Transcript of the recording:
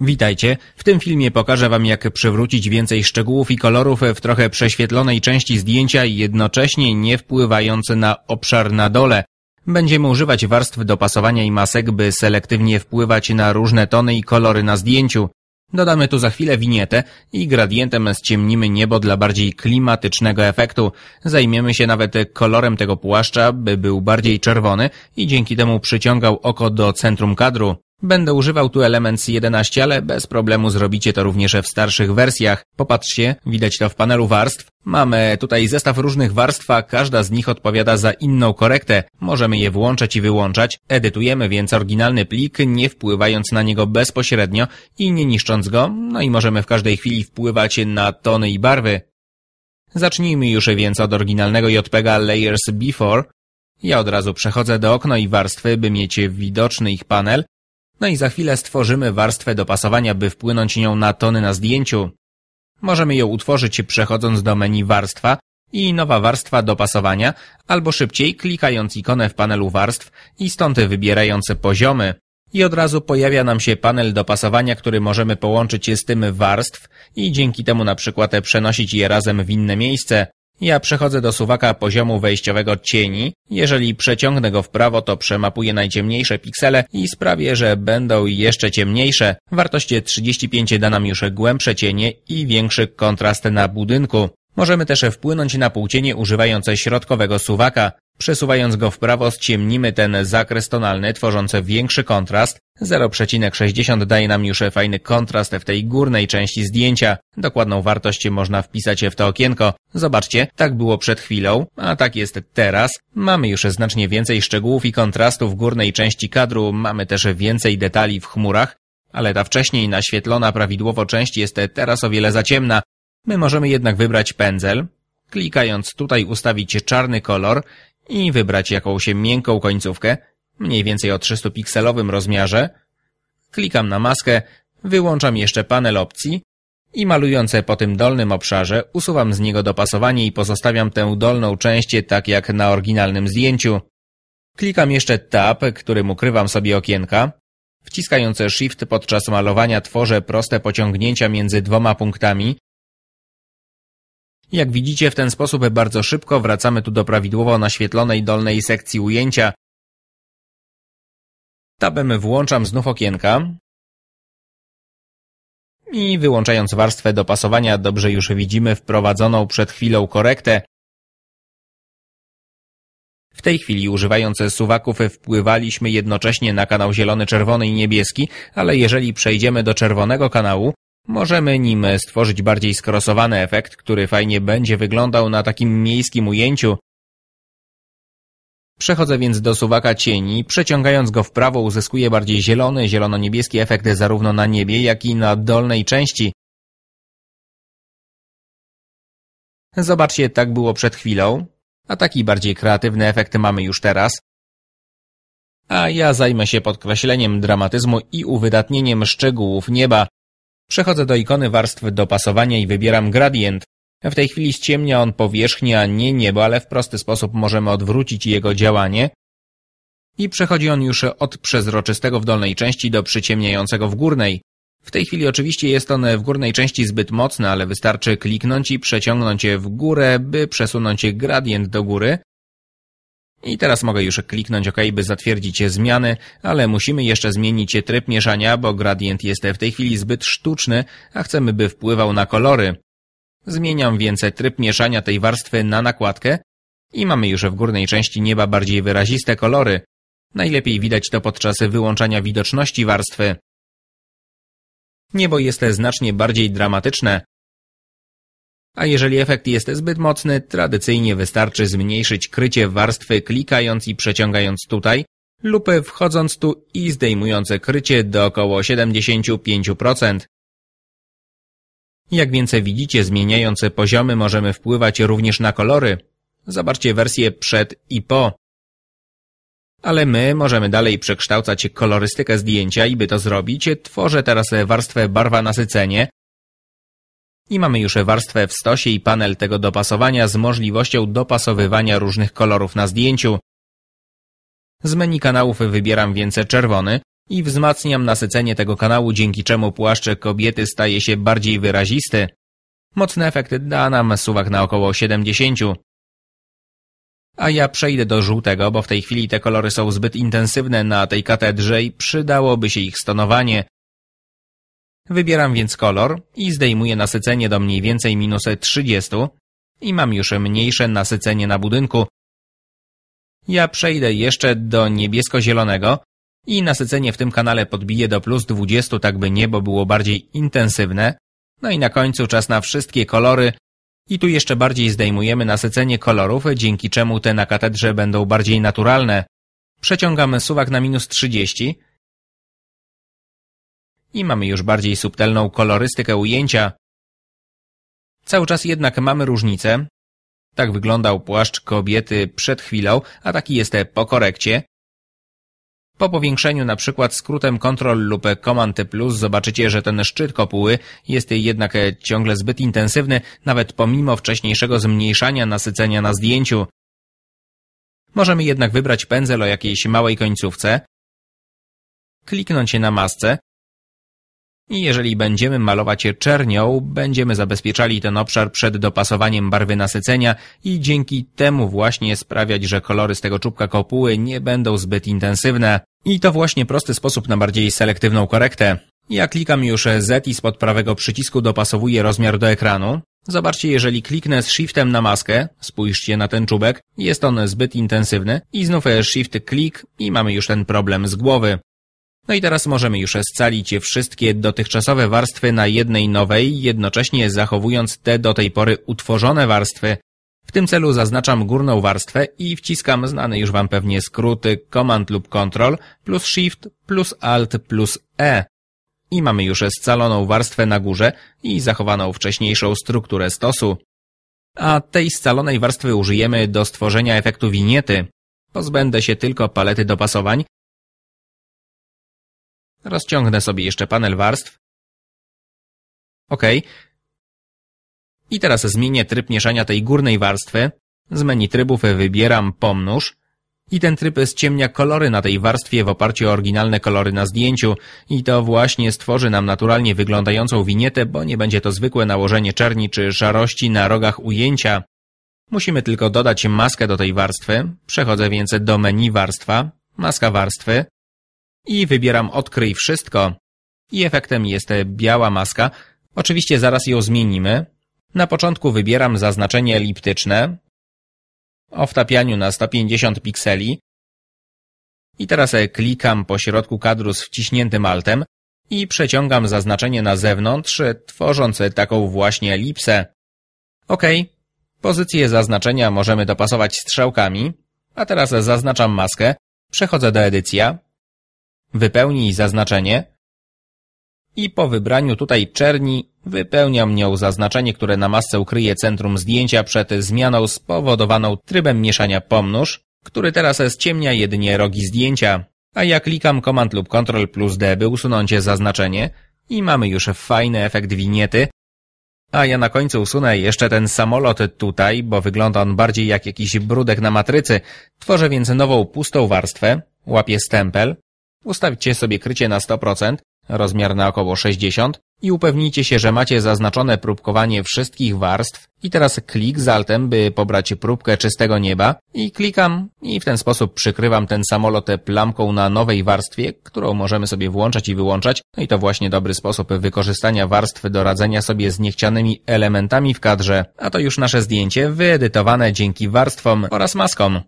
Witajcie. W tym filmie pokażę Wam jak przywrócić więcej szczegółów i kolorów w trochę prześwietlonej części zdjęcia i jednocześnie nie wpływając na obszar na dole. Będziemy używać warstw dopasowania i masek, by selektywnie wpływać na różne tony i kolory na zdjęciu. Dodamy tu za chwilę winietę i gradientem zciemnimy niebo dla bardziej klimatycznego efektu. Zajmiemy się nawet kolorem tego płaszcza, by był bardziej czerwony i dzięki temu przyciągał oko do centrum kadru. Będę używał tu Elements 11, ale bez problemu zrobicie to również w starszych wersjach. Popatrzcie, widać to w panelu warstw. Mamy tutaj zestaw różnych warstw, a każda z nich odpowiada za inną korektę. Możemy je włączać i wyłączać. Edytujemy więc oryginalny plik, nie wpływając na niego bezpośrednio i nie niszcząc go. No i możemy w każdej chwili wpływać na tony i barwy. Zacznijmy już więc od oryginalnego JPEGa Layers Before. Ja od razu przechodzę do okno i warstwy, by mieć widoczny ich panel. No i za chwilę stworzymy warstwę dopasowania, by wpłynąć nią na tony na zdjęciu. Możemy ją utworzyć przechodząc do menu warstwa i nowa warstwa dopasowania, albo szybciej klikając ikonę w panelu warstw i stąd wybierając poziomy. I od razu pojawia nam się panel dopasowania, który możemy połączyć z tym warstw i dzięki temu na przykład przenosić je razem w inne miejsce. Ja przechodzę do suwaka poziomu wejściowego cieni. Jeżeli przeciągnę go w prawo, to przemapuję najciemniejsze piksele i sprawię, że będą jeszcze ciemniejsze. Wartość 35 da nam już głębsze cienie i większy kontrast na budynku. Możemy też wpłynąć na półcienie używając środkowego suwaka. Przesuwając go w prawo, ciemnimy ten zakres tonalny, tworząc większy kontrast. 0,60 daje nam już fajny kontrast w tej górnej części zdjęcia. Dokładną wartość można wpisać w to okienko. Zobaczcie, tak było przed chwilą, a tak jest teraz. Mamy już znacznie więcej szczegółów i kontrastu w górnej części kadru, mamy też więcej detali w chmurach, ale ta wcześniej naświetlona prawidłowo część jest teraz o wiele za ciemna. My możemy jednak wybrać pędzel, klikając tutaj ustawić czarny kolor i wybrać jakąś miękką końcówkę, mniej więcej o 300-pikselowym rozmiarze. Klikam na maskę, wyłączam jeszcze panel opcji i malujące po tym dolnym obszarze usuwam z niego dopasowanie i pozostawiam tę dolną część tak jak na oryginalnym zdjęciu. Klikam jeszcze Tab, którym ukrywam sobie okienka. Wciskając Shift podczas malowania tworzę proste pociągnięcia między dwoma punktami. Jak widzicie w ten sposób bardzo szybko wracamy tu do prawidłowo naświetlonej dolnej sekcji ujęcia, Tabem włączam znów okienka i wyłączając warstwę dopasowania dobrze już widzimy wprowadzoną przed chwilą korektę. W tej chwili używając suwaków wpływaliśmy jednocześnie na kanał zielony, czerwony i niebieski, ale jeżeli przejdziemy do czerwonego kanału, możemy nim stworzyć bardziej skrosowany efekt, który fajnie będzie wyglądał na takim miejskim ujęciu. Przechodzę więc do suwaka cieni, przeciągając go w prawo uzyskuję bardziej zielony, zielono-niebieski efekt zarówno na niebie, jak i na dolnej części. Zobaczcie, tak było przed chwilą, a taki bardziej kreatywny efekt mamy już teraz. A ja zajmę się podkreśleniem dramatyzmu i uwydatnieniem szczegółów nieba. Przechodzę do ikony warstw dopasowania i wybieram gradient. W tej chwili ściemnia on powierzchnię, a nie niebo, ale w prosty sposób możemy odwrócić jego działanie i przechodzi on już od przezroczystego w dolnej części do przyciemniającego w górnej. W tej chwili oczywiście jest on w górnej części zbyt mocny, ale wystarczy kliknąć i przeciągnąć je w górę, by przesunąć gradient do góry. I teraz mogę już kliknąć OK, by zatwierdzić zmiany, ale musimy jeszcze zmienić tryb mieszania, bo gradient jest w tej chwili zbyt sztuczny, a chcemy, by wpływał na kolory. Zmieniam więc tryb mieszania tej warstwy na nakładkę i mamy już w górnej części nieba bardziej wyraziste kolory. Najlepiej widać to podczas wyłączania widoczności warstwy. Niebo jest znacznie bardziej dramatyczne. A jeżeli efekt jest zbyt mocny, tradycyjnie wystarczy zmniejszyć krycie warstwy klikając i przeciągając tutaj lub wchodząc tu i zdejmując krycie do około 75%. Jak więcej widzicie, zmieniające poziomy możemy wpływać również na kolory. Zobaczcie wersję przed i po. Ale my możemy dalej przekształcać kolorystykę zdjęcia i by to zrobić, tworzę teraz warstwę barwa nasycenie i mamy już warstwę w stosie i panel tego dopasowania z możliwością dopasowywania różnych kolorów na zdjęciu. Z menu kanałów wybieram więcej czerwony, i wzmacniam nasycenie tego kanału, dzięki czemu płaszczek kobiety staje się bardziej wyrazisty. Mocny efekt da nam suwak na około 70. A ja przejdę do żółtego, bo w tej chwili te kolory są zbyt intensywne na tej katedrze i przydałoby się ich stonowanie. Wybieram więc kolor i zdejmuję nasycenie do mniej więcej minus 30 i mam już mniejsze nasycenie na budynku. Ja przejdę jeszcze do niebiesko-zielonego i nasycenie w tym kanale podbije do plus 20, tak by niebo było bardziej intensywne. No i na końcu czas na wszystkie kolory. I tu jeszcze bardziej zdejmujemy nasycenie kolorów, dzięki czemu te na katedrze będą bardziej naturalne. Przeciągamy suwak na minus 30 i mamy już bardziej subtelną kolorystykę ujęcia. Cały czas jednak mamy różnicę. Tak wyglądał płaszcz kobiety przed chwilą, a taki jest po korekcie. Po powiększeniu na przykład skrótem Ctrl lub Command plus zobaczycie, że ten szczyt kopuły jest jednak ciągle zbyt intensywny, nawet pomimo wcześniejszego zmniejszania nasycenia na zdjęciu. Możemy jednak wybrać pędzel o jakiejś małej końcówce, kliknąć na masce, i jeżeli będziemy malować je czernią, będziemy zabezpieczali ten obszar przed dopasowaniem barwy nasycenia i dzięki temu właśnie sprawiać, że kolory z tego czubka kopuły nie będą zbyt intensywne. I to właśnie prosty sposób na bardziej selektywną korektę. Ja klikam już Z i spod prawego przycisku dopasowuję rozmiar do ekranu. Zobaczcie, jeżeli kliknę z Shiftem na maskę, spójrzcie na ten czubek, jest on zbyt intensywny i znów Shift klik i mamy już ten problem z głowy. No i teraz możemy już scalić wszystkie dotychczasowe warstwy na jednej nowej, jednocześnie zachowując te do tej pory utworzone warstwy. W tym celu zaznaczam górną warstwę i wciskam znany już Wam pewnie skróty Command lub Control plus Shift plus Alt plus E. I mamy już scaloną warstwę na górze i zachowaną wcześniejszą strukturę stosu. A tej scalonej warstwy użyjemy do stworzenia efektu winiety. Pozbędę się tylko palety dopasowań Rozciągnę sobie jeszcze panel warstw. OK. I teraz zmienię tryb mieszania tej górnej warstwy. Z menu trybów wybieram pomnóż i ten tryb zciemnia kolory na tej warstwie w oparciu o oryginalne kolory na zdjęciu i to właśnie stworzy nam naturalnie wyglądającą winietę, bo nie będzie to zwykłe nałożenie czerni czy szarości na rogach ujęcia. Musimy tylko dodać maskę do tej warstwy. Przechodzę więc do menu warstwa, maska warstwy, i wybieram odkryj wszystko. I efektem jest biała maska. Oczywiście zaraz ją zmienimy. Na początku wybieram zaznaczenie eliptyczne o wtapianiu na 150 pikseli. I teraz e, klikam po środku kadru z wciśniętym altem i przeciągam zaznaczenie na zewnątrz, e, tworząc e, taką właśnie elipsę. OK. Pozycję zaznaczenia możemy dopasować strzałkami. A teraz zaznaczam maskę, przechodzę do edycja, Wypełnij zaznaczenie i po wybraniu tutaj czerni wypełniam nią zaznaczenie, które na masce ukryje centrum zdjęcia przed zmianą spowodowaną trybem mieszania pomnóż, który teraz ciemnia jedynie rogi zdjęcia, a ja klikam Command lub Ctrl plus D, by usunąć zaznaczenie i mamy już fajny efekt winiety, a ja na końcu usunę jeszcze ten samolot tutaj, bo wygląda on bardziej jak jakiś brudek na matrycy. Tworzę więc nową pustą warstwę, łapię stempel, Ustawcie sobie krycie na 100%, rozmiar na około 60 i upewnijcie się, że macie zaznaczone próbkowanie wszystkich warstw i teraz klik z altem, by pobrać próbkę czystego nieba i klikam i w ten sposób przykrywam ten samolot plamką na nowej warstwie, którą możemy sobie włączać i wyłączać. No i to właśnie dobry sposób wykorzystania warstw do radzenia sobie z niechcianymi elementami w kadrze. A to już nasze zdjęcie wyedytowane dzięki warstwom oraz maskom.